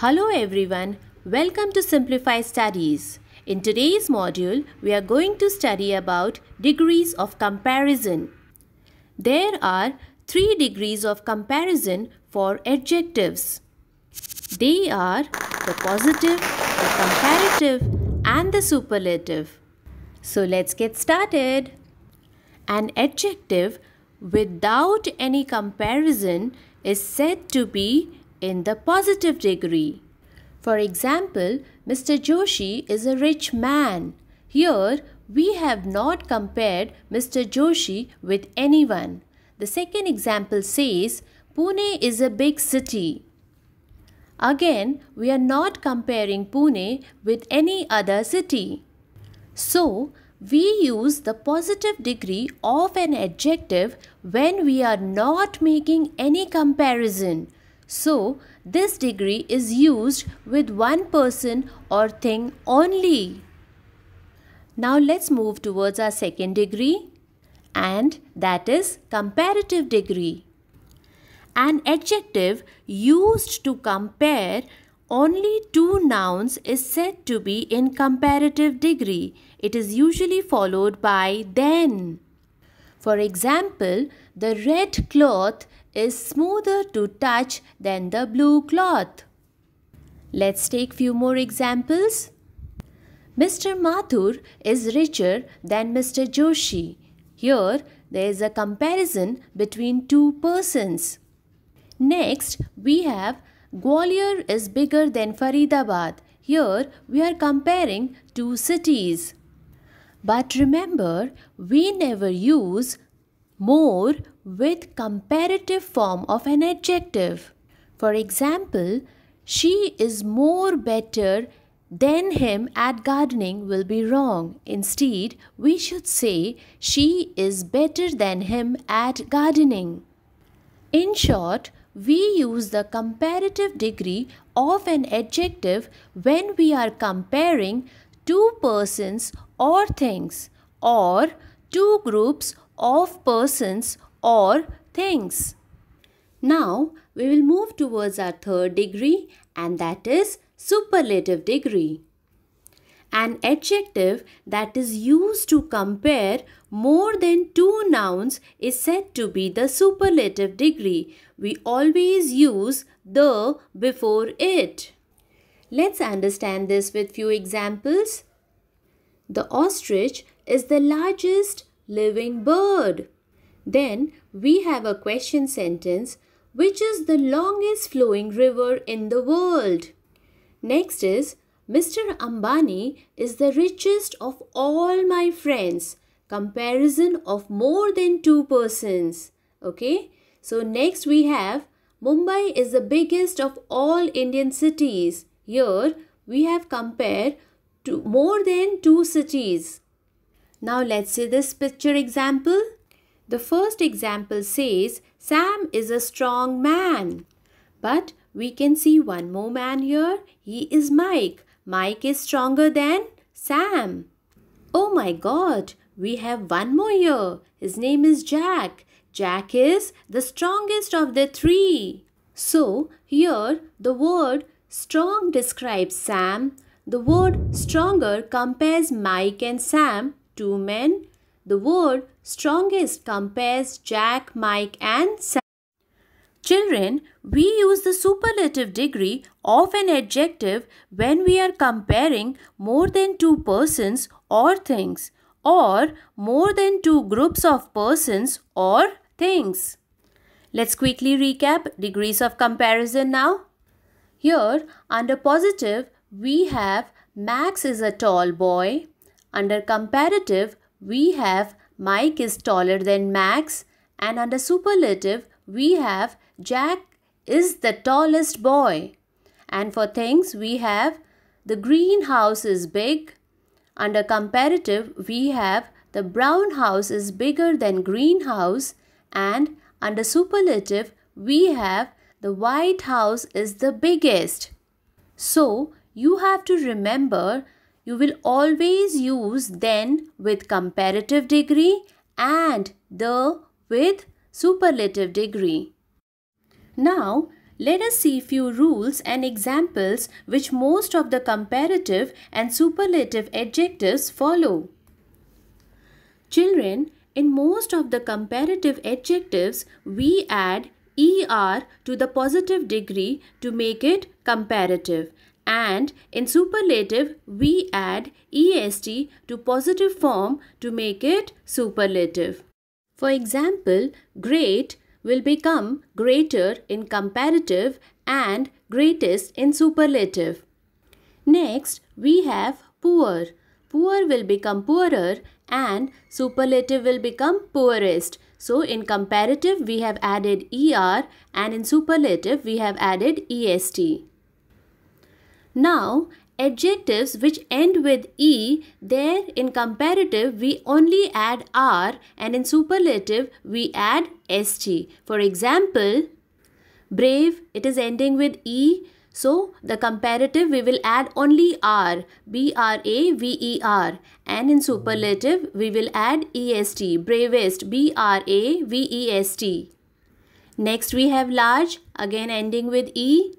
Hello everyone, welcome to Simplify Studies. In today's module, we are going to study about degrees of comparison. There are three degrees of comparison for adjectives. They are the positive, the comparative and the superlative. So let's get started. An adjective without any comparison is said to be in the positive degree. For example, Mr. Joshi is a rich man. Here, we have not compared Mr. Joshi with anyone. The second example says, Pune is a big city. Again, we are not comparing Pune with any other city. So, we use the positive degree of an adjective when we are not making any comparison so, this degree is used with one person or thing only. Now, let's move towards our second degree and that is comparative degree. An adjective used to compare only two nouns is said to be in comparative degree. It is usually followed by then. For example, the red cloth is smoother to touch than the blue cloth. Let's take few more examples. Mr. Mathur is richer than Mr. Joshi. Here, there is a comparison between two persons. Next, we have Gwalior is bigger than Faridabad. Here, we are comparing two cities. But remember, we never use more with comparative form of an adjective. For example, she is more better than him at gardening will be wrong. Instead, we should say she is better than him at gardening. In short, we use the comparative degree of an adjective when we are comparing two persons or things or two groups of persons or things. Now we will move towards our third degree and that is superlative degree. An adjective that is used to compare more than two nouns is said to be the superlative degree. We always use the before it. Let's understand this with few examples. The ostrich is the largest living bird. Then we have a question sentence which is the longest flowing river in the world? Next is Mr. Ambani is the richest of all my friends. Comparison of more than two persons. Okay. So next we have Mumbai is the biggest of all Indian cities. Here we have compared to more than two cities. Now let's see this picture example. The first example says Sam is a strong man. But we can see one more man here. He is Mike. Mike is stronger than Sam. Oh my god, we have one more here. His name is Jack. Jack is the strongest of the three. So here the word strong describes Sam. The word stronger compares Mike and Sam two men. The word strongest compares Jack, Mike, and Sam. Children, we use the superlative degree of an adjective when we are comparing more than two persons or things or more than two groups of persons or things. Let's quickly recap degrees of comparison now. Here, under positive, we have Max is a tall boy. Under comparative, we have Mike is taller than Max and under superlative, we have Jack is the tallest boy. And for things, we have the greenhouse is big. Under comparative, we have the brown house is bigger than greenhouse. And under superlative, we have the white house is the biggest. So, you have to remember you will always use then with comparative degree and the with superlative degree. Now, let us see few rules and examples which most of the comparative and superlative adjectives follow. Children, in most of the comparative adjectives, we add er to the positive degree to make it comparative and in superlative we add est to positive form to make it superlative. For example, great will become greater in comparative and greatest in superlative. Next, we have poor. Poor will become poorer and superlative will become poorest. So in comparative we have added ER and in superlative we have added EST. Now, adjectives which end with e, there in comparative we only add r and in superlative we add st. For example, brave, it is ending with e. So, the comparative we will add only r, b-r-a-v-e-r and in superlative we will add est, bravest, b-r-a-v-e-s-t. Next we have large, again ending with e.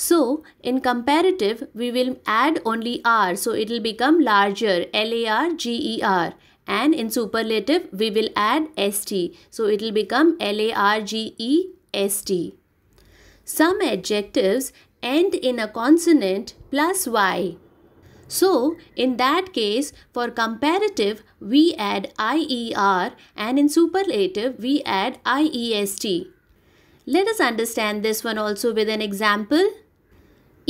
So in comparative, we will add only R. So it will become larger, L-A-R-G-E-R. And in superlative, we will add ST. So it will become L-A-R-G-E-S-T. Some adjectives end in a consonant plus Y. So in that case, for comparative, we add IER and in superlative, we add IEST. Let us understand this one also with an example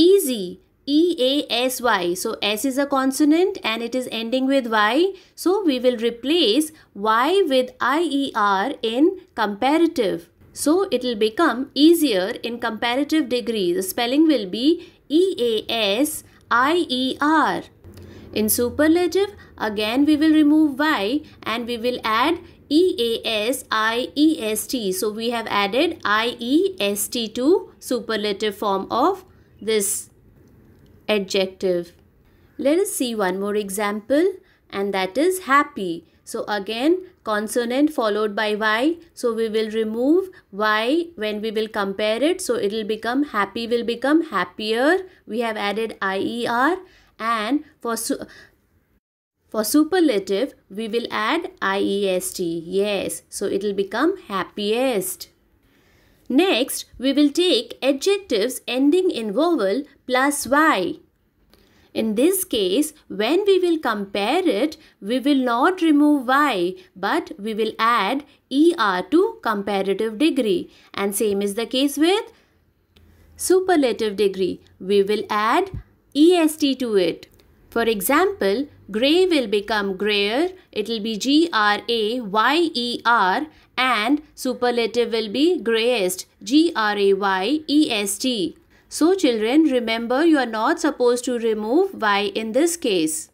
easy E-A-S-Y. So S is a consonant and it is ending with Y. So we will replace Y with I-E-R in comparative. So it will become easier in comparative degree. The spelling will be E-A-S-I-E-R. In superlative, again we will remove Y and we will add E-A-S-I-E-S-T. So we have added I-E-S-T to superlative form of this adjective. Let us see one more example and that is happy. So again consonant followed by y. So we will remove y when we will compare it. So it will become happy will become happier. We have added IER and for su for superlative we will add IEST. Yes. So it will become happiest. Next, we will take adjectives ending in vowel plus y. In this case, when we will compare it, we will not remove y, but we will add er to comparative degree. And same is the case with superlative degree. We will add est to it. For example, grey will become grayer, it will be G R A Y E R, and superlative will be grayest, G R A Y E S T. So, children, remember you are not supposed to remove Y in this case.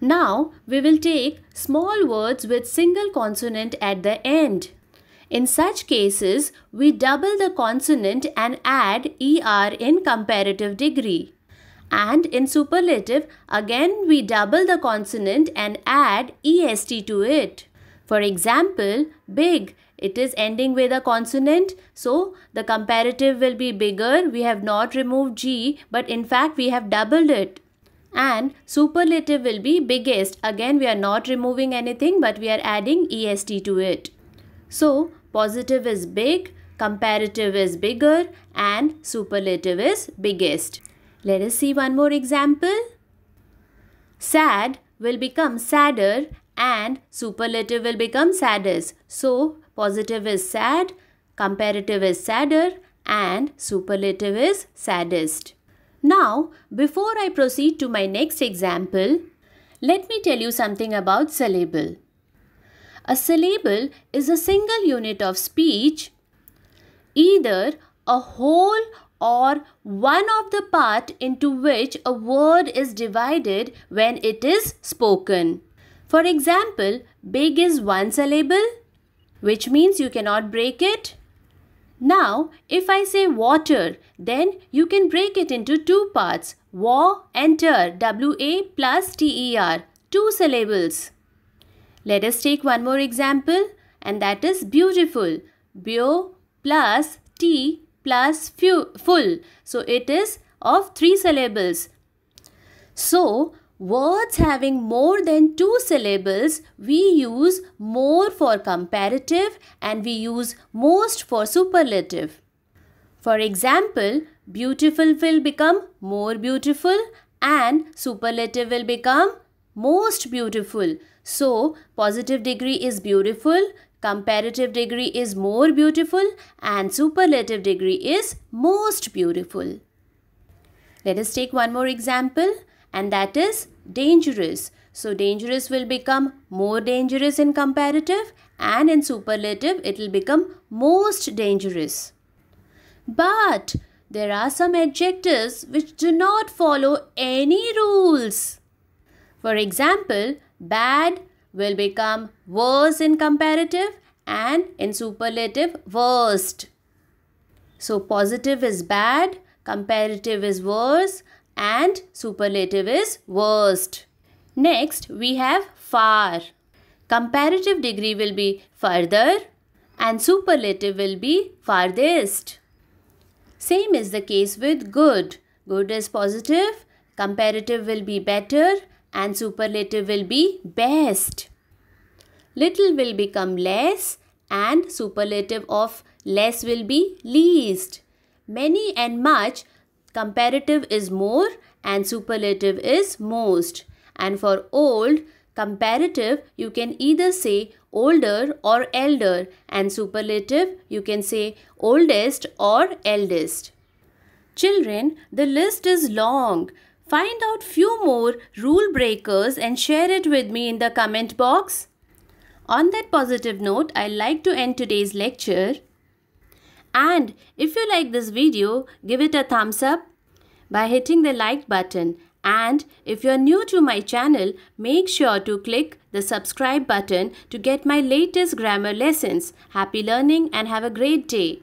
Now, we will take small words with single consonant at the end. In such cases, we double the consonant and add ER in comparative degree. And in superlative, again we double the consonant and add est to it. For example, big, it is ending with a consonant. So, the comparative will be bigger. We have not removed G, but in fact we have doubled it. And superlative will be biggest. Again, we are not removing anything, but we are adding est to it. So, positive is big, comparative is bigger, and superlative is biggest. Let us see one more example. Sad will become sadder and superlative will become saddest. So, positive is sad, comparative is sadder and superlative is saddest. Now, before I proceed to my next example, let me tell you something about syllable. A syllable is a single unit of speech, either a whole or one of the part into which a word is divided when it is spoken. For example, big is one syllable, which means you cannot break it. Now, if I say water, then you can break it into two parts, wa and ter, wa plus ter, two syllables. Let us take one more example and that is beautiful, bio plus t plus full. So it is of three syllables. So words having more than two syllables, we use more for comparative and we use most for superlative. For example, beautiful will become more beautiful and superlative will become most beautiful. So, positive degree is beautiful, Comparative degree is more beautiful and superlative degree is most beautiful. Let us take one more example and that is dangerous. So dangerous will become more dangerous in comparative and in superlative it will become most dangerous. But there are some adjectives which do not follow any rules. For example, bad, will become worse in comparative and in superlative worst. So positive is bad, comparative is worse and superlative is worst. Next we have far. Comparative degree will be further and superlative will be farthest. Same is the case with good. Good is positive, comparative will be better and superlative will be best. Little will become less and superlative of less will be least. Many and much, comparative is more and superlative is most. And for old, comparative, you can either say older or elder and superlative, you can say oldest or eldest. Children, the list is long Find out few more rule breakers and share it with me in the comment box. On that positive note, I'd like to end today's lecture. And if you like this video, give it a thumbs up by hitting the like button. And if you're new to my channel, make sure to click the subscribe button to get my latest grammar lessons. Happy learning and have a great day.